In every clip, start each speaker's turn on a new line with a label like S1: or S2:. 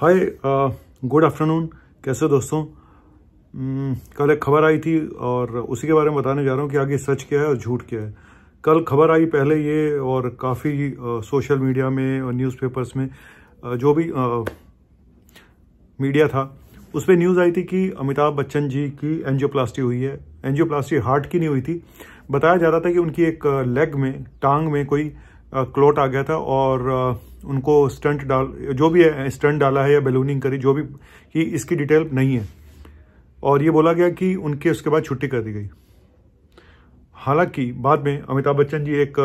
S1: Hi good afternoon कैसे दोस्तों hmm, कल एक खबर आई थी और उसी के बारे में बताने जा रहा हूँ कि आगे सच क्या है और झूठ क्या है कल खबर आई पहले ये और काफ़ी सोशल मीडिया में और न्यूज़पेपर्स में आ, uh, जो भी आ, uh, मीडिया था उस पर न्यूज़ आई थी कि अमिताभ बच्चन जी की एनजियोप्लास्टी हुई है एनजियोप्लास्टी हार्ट की नहीं हुई थी बताया जा रहा था कि उनकी एक लेग uh, में टांग में कोई क्लोट आ गया था और उनको स्टंट डाल जो भी है स्टंट डाला है या बेलूनिंग करी जो भी कि इसकी डिटेल नहीं है और ये बोला गया कि उनके उसके बाद छुट्टी कर दी गई हालांकि बाद में अमिताभ बच्चन जी एक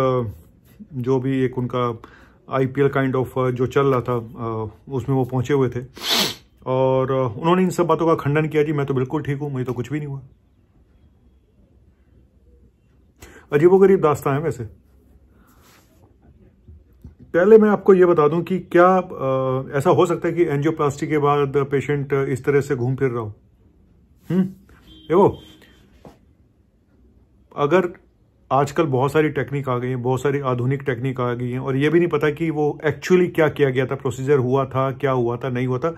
S1: जो भी एक उनका आईपीएल काइंड ऑफ जो चल रहा था उसमें वो पहुंचे हुए थे और उन्होंने इन सब बातों का खंडन किया जी मैं तो बिल्कुल ठीक हूँ मुझे तो कुछ भी नहीं हुआ अजीबोगरीब दास्ता है वैसे पहले मैं आपको ये बता दूं कि क्या आ, ऐसा हो सकता है कि एंजियोप्लास्टी के बाद पेशेंट इस तरह से घूम फिर रहा हो देखो हम्म? अगर आजकल बहुत सारी टेक्निक आ गई हैं बहुत सारी आधुनिक टेक्निक आ गई हैं और ये भी नहीं पता कि वो एक्चुअली क्या किया गया था प्रोसीजर हुआ था क्या हुआ था नहीं हुआ था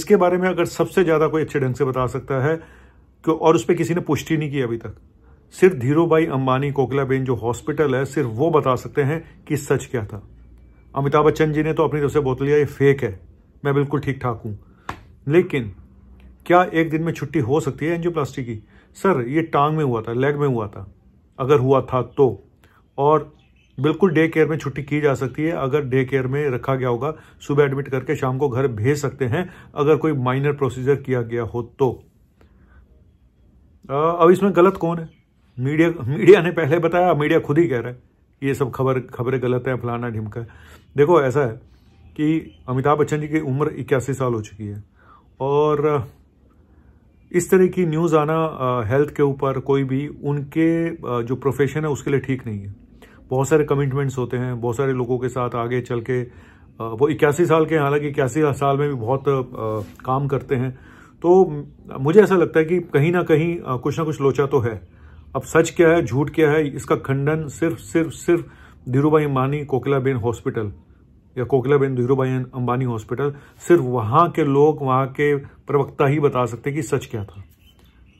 S1: इसके बारे में अगर सबसे ज़्यादा कोई अच्छे ढंग से बता सकता है कि और उस पर किसी ने पुष्टि नहीं की अभी तक सिर्फ भाई अंबानी कोकलाबेन जो हॉस्पिटल है सिर्फ वो बता सकते हैं कि सच क्या था अमिताभ बच्चन जी ने तो अपनी तरफ से बोत लिया ये फेक है मैं बिल्कुल ठीक ठाक हूँ लेकिन क्या एक दिन में छुट्टी हो सकती है एंजियोप्लास्टी की सर ये टांग में हुआ था लेग में हुआ था अगर हुआ था तो और बिल्कुल डे केयर में छुट्टी की जा सकती है अगर डे केयर में रखा गया होगा सुबह एडमिट करके शाम को घर भेज सकते हैं अगर कोई माइनर प्रोसीजर किया गया हो तो अब इसमें गलत कौन है मीडिया मीडिया ने पहले बताया मीडिया खुद ही कह रहा है ये सब खबर खबरें गलत हैं फलाना ढिमका देखो ऐसा है कि अमिताभ बच्चन जी की उम्र इक्यासी साल हो चुकी है और इस तरह की न्यूज़ आना हेल्थ के ऊपर कोई भी उनके जो प्रोफेशन है उसके लिए ठीक नहीं है बहुत सारे कमिटमेंट्स होते हैं बहुत सारे लोगों के साथ आगे चल के वो इक्यासी साल के हालांकि इक्यासी साल में भी बहुत काम करते हैं तो मुझे ऐसा लगता है कि कहीं ना कहीं कुछ ना कुछ लोचा तो है अब सच क्या है झूठ क्या है इसका खंडन सिर्फ सिर्फ सिर्फ धीरूभाई अंबानी कोकिलाबेन हॉस्पिटल या कोकिलाबेन धीरूभाई अंबानी हॉस्पिटल सिर्फ वहाँ के लोग वहाँ के प्रवक्ता ही बता सकते कि सच क्या था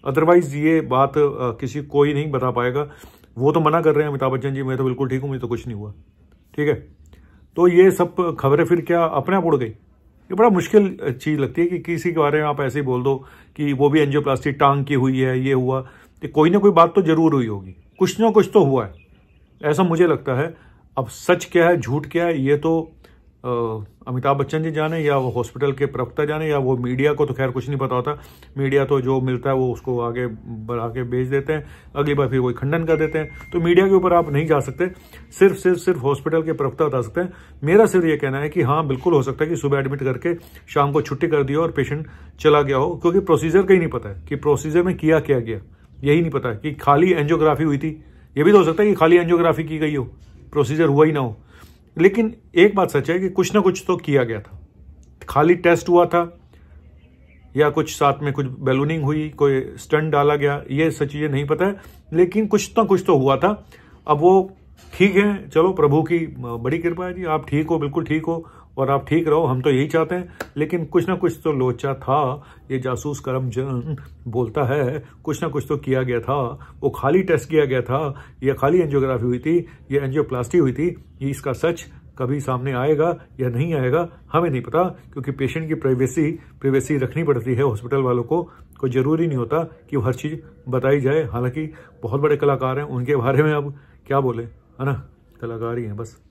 S1: अदरवाइज ये बात किसी कोई नहीं बता पाएगा वो तो मना कर रहे हैं अमिताभ बच्चन जी मैं तो बिल्कुल ठीक हूँ मुझे तो कुछ नहीं हुआ ठीक है तो ये सब खबरें फिर क्या अपने आप उड़ गई ये बड़ा मुश्किल चीज़ लगती है कि किसी के बारे में आप ऐसे ही बोल दो कि वो भी एनजियोप्लास्टिक टांग की हुई है ये हुआ कि कोई ना कोई बात तो जरूर हुई होगी कुछ ना कुछ तो हुआ है ऐसा मुझे लगता है अब सच क्या है झूठ क्या है ये तो अमिताभ बच्चन जी जाने या वो हॉस्पिटल के प्रवक्ता जाने या वो मीडिया को तो खैर कुछ नहीं पता होता मीडिया तो जो मिलता है वो उसको आगे बढ़ा के भेज देते हैं अगली बार फिर कोई खंडन कर देते हैं तो मीडिया के ऊपर आप नहीं जा सकते सिर्फ सिर्फ सिर्फ हॉस्पिटल के प्रवक्ता बता सकते हैं मेरा सिर्फ ये कहना है कि हाँ बिल्कुल हो सकता है कि सुबह एडमिट करके शाम को छुट्टी कर दी हो और पेशेंट चला गया हो क्योंकि प्रोसीजर का ही नहीं पता है कि प्रोसीजर में किया क्या गया यही नहीं पता कि खाली एंजियोग्राफी हुई थी ये भी तो हो सकता है कि खाली एंजियोग्राफी की गई हो प्रोसीजर हुआ ही ना हो लेकिन एक बात सच है कि कुछ ना कुछ तो किया गया था खाली टेस्ट हुआ था या कुछ साथ में कुछ बैलूनिंग हुई कोई स्टंट डाला गया ये सच ये नहीं पता है लेकिन कुछ ना कुछ तो हुआ था अब वो ठीक है चलो प्रभु की बड़ी कृपा है जी आप ठीक हो बिल्कुल ठीक हो और आप ठीक रहो हम तो यही चाहते हैं लेकिन कुछ ना कुछ तो लोचा था ये जासूस करम जन बोलता है कुछ ना कुछ तो किया गया था वो खाली टेस्ट किया गया था या खाली एंजियोग्राफी हुई थी या एंजियोप्लास्टी हुई थी ये इसका सच कभी सामने आएगा या नहीं आएगा हमें नहीं पता क्योंकि पेशेंट की प्राइवेसी प्राइवेसी रखनी पड़ती है हॉस्पिटल वालों को कोई ज़रूरी नहीं होता कि हर चीज़ बताई जाए हालांकि बहुत बड़े कलाकार हैं उनके बारे में अब क्या बोले है ना कलाकार ही हैं बस